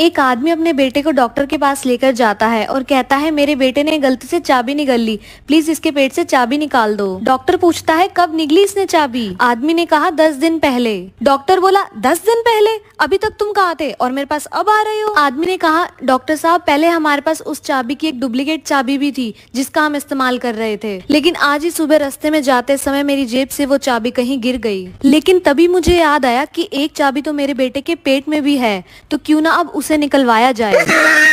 एक आदमी अपने बेटे को डॉक्टर के पास लेकर जाता है और कहता है मेरे बेटे ने गलती से चाबी निकल ली प्लीज इसके पेट से चाबी निकाल दो डॉक्टर पूछता है कब निकली इसने चाबी आदमी ने कहा दस दिन पहले डॉक्टर बोला दस दिन पहले अभी तक तो है और मेरे पास अब आ रहे हो आदमी ने कहा डॉक्टर साहब पहले हमारे पास उस चाबी की एक डुप्लीकेट चाबी भी थी जिसका हम इस्तेमाल कर रहे थे लेकिन आज ही सुबह रास्ते में जाते समय मेरी जेब से वो चाबी कहीं गिर गई लेकिन तभी मुझे याद आया कि एक चाबी तो मेरे बेटे के पेट में भी है तो क्यों ना अब उसे निकलवाया जाए